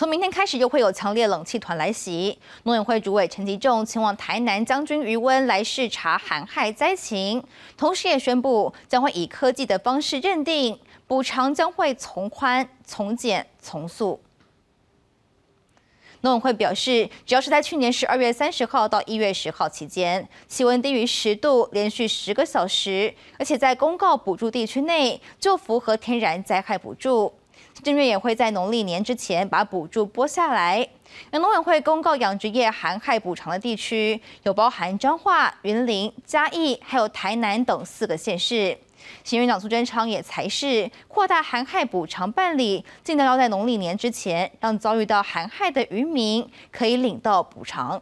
从明天开始，又会有强烈冷气团来袭。农委会主委陈吉仲前往台南将军余温来视察寒害灾情，同时也宣布将会以科技的方式认定补偿，将会从宽、从简、从速。农委会表示，只要是在去年十二月三十号到一月十号期间，气温低于十度连续十个小时，而且在公告补助地区内，就符合天然灾害补助。县也会在农历年之前把补助拨下来。农委会公告养殖业含害补偿的地区，有包含彰化、云林、嘉义，还有台南等四个县市。行政院长苏贞昌也才是扩大含害补偿办理，尽量要在农历年之前让遭遇到含害的渔民可以领到补偿。